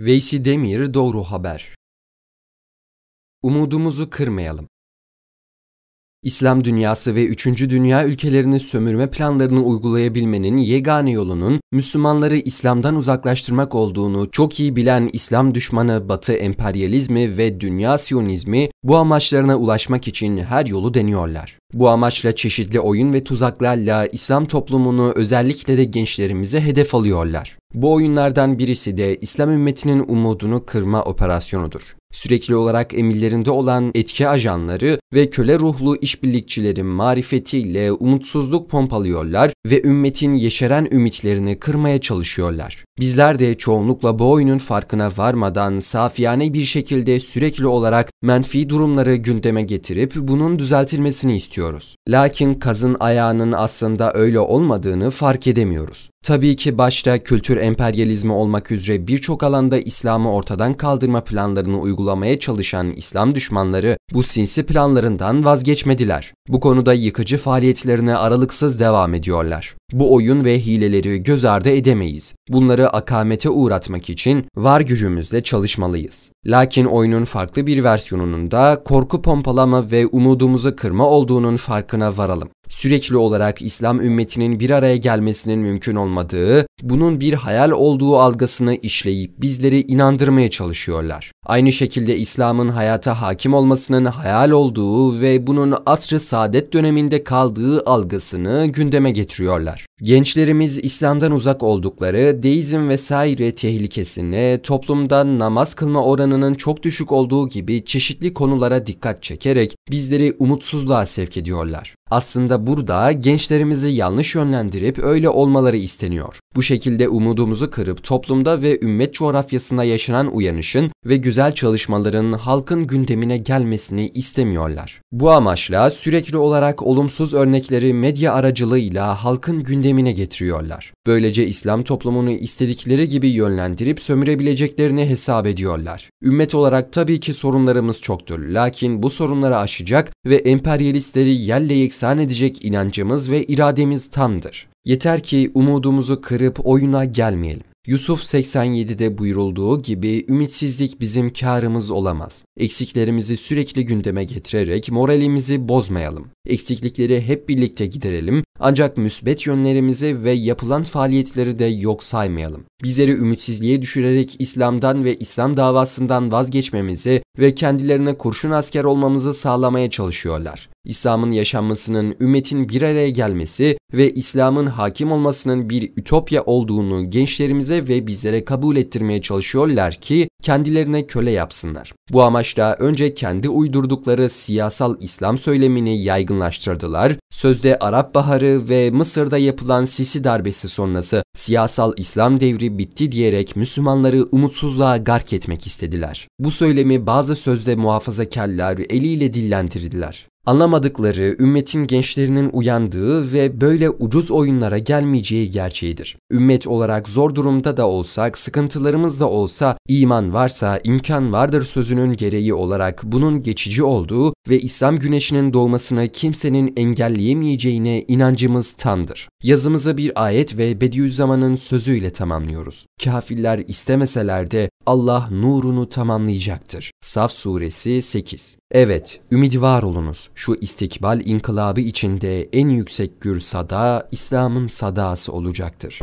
Veysi Demir Doğru Haber Umudumuzu kırmayalım. İslam dünyası ve 3. dünya ülkelerini sömürme planlarını uygulayabilmenin yegane yolunun Müslümanları İslam'dan uzaklaştırmak olduğunu çok iyi bilen İslam düşmanı Batı emperyalizmi ve dünya siyonizmi bu amaçlarına ulaşmak için her yolu deniyorlar. Bu amaçla çeşitli oyun ve tuzaklarla İslam toplumunu özellikle de gençlerimize hedef alıyorlar. Bu oyunlardan birisi de İslam ümmetinin umudunu kırma operasyonudur. Sürekli olarak emirlerinde olan etki ajanları ve köle ruhlu işbirlikçilerin marifetiyle umutsuzluk pompalıyorlar ve ümmetin yeşeren ümitlerini kırmaya çalışıyorlar. Bizler de çoğunlukla bu oyunun farkına varmadan safiyane bir şekilde sürekli olarak menfi durumları gündeme getirip bunun düzeltilmesini istiyoruz. Lakin kazın ayağının aslında öyle olmadığını fark edemiyoruz. Tabii ki başta kültür emperyalizmi olmak üzere birçok alanda İslam'ı ortadan kaldırma planlarını uygulamaya çalışan İslam düşmanları bu sinsi planlarından vazgeçmediler. Bu konuda yıkıcı faaliyetlerine aralıksız devam ediyorlar. Bu oyun ve hileleri göz ardı edemeyiz. Bunları akamete uğratmak için var gücümüzle çalışmalıyız. Lakin oyunun farklı bir versiyonunun da korku pompalama ve umudumuzu kırma olduğunun farkına varalım sürekli olarak İslam ümmetinin bir araya gelmesinin mümkün olmadığı, bunun bir hayal olduğu algısını işleyip bizleri inandırmaya çalışıyorlar. Aynı şekilde İslam'ın hayata hakim olmasının hayal olduğu ve bunun asr-ı saadet döneminde kaldığı algısını gündeme getiriyorlar. Gençlerimiz İslam'dan uzak oldukları, deizm vesaire tehlikesine, toplumda namaz kılma oranının çok düşük olduğu gibi çeşitli konulara dikkat çekerek bizleri umutsuzluğa sevk ediyorlar. Aslında burada gençlerimizi yanlış yönlendirip öyle olmaları isteniyor. Bu şekilde umudumuzu kırıp toplumda ve ümmet coğrafyasında yaşanan uyanışın ve güzel çalışmaların halkın gündemine gelmesini istemiyorlar. Bu amaçla sürekli olarak olumsuz örnekleri medya aracılığıyla halkın gündemine gündemine getiriyorlar. Böylece İslam toplumunu istedikleri gibi yönlendirip sömürebileceklerini hesap ediyorlar. Ümmet olarak tabii ki sorunlarımız çoktur. Lakin bu sorunları aşacak ve emperyalistleri yerle yeksan edecek inancımız ve irademiz tamdır. Yeter ki umudumuzu kırıp oyuna gelmeyelim. Yusuf 87'de buyurulduğu gibi ümitsizlik bizim karımız olamaz. Eksiklerimizi sürekli gündeme getirerek moralimizi bozmayalım. Eksiklikleri hep birlikte giderelim ancak müsbet yönlerimizi ve yapılan faaliyetleri de yok saymayalım. Bizleri ümitsizliğe düşürerek İslam'dan ve İslam davasından vazgeçmemizi ve kendilerine kurşun asker olmamızı sağlamaya çalışıyorlar. İslam'ın yaşanmasının, ümmetin bir araya gelmesi ve İslam'ın hakim olmasının bir ütopya olduğunu gençlerimize ve bizlere kabul ettirmeye çalışıyorlar ki kendilerine köle yapsınlar. Bu amaçla önce kendi uydurdukları siyasal İslam söylemini yaygınlaştırdılar. Sözde Arap Baharı ve Mısır'da yapılan Sisi darbesi sonrası siyasal İslam devri bitti diyerek Müslümanları umutsuzluğa gark etmek istediler. Bu söylemi bazı sözde muhafazakarlar eliyle dillendirdiler. Anlamadıkları ümmetin gençlerinin uyandığı ve böyle ucuz oyunlara gelmeyeceği gerçeğidir. Ümmet olarak zor durumda da olsak, sıkıntılarımız da olsa, iman varsa imkan vardır sözünün gereği olarak bunun geçici olduğu ve İslam güneşinin doğmasına kimsenin engelleyemeyeceğine inancımız tamdır. Yazımızı bir ayet ve Bediüzzaman'ın sözüyle tamamlıyoruz. Kafirler istemeseler de Allah nurunu tamamlayacaktır. Saf suresi 8 Evet, var olunuz. Şu istikbal inkılabı içinde en yüksek gür sada, İslam'ın sadası olacaktır.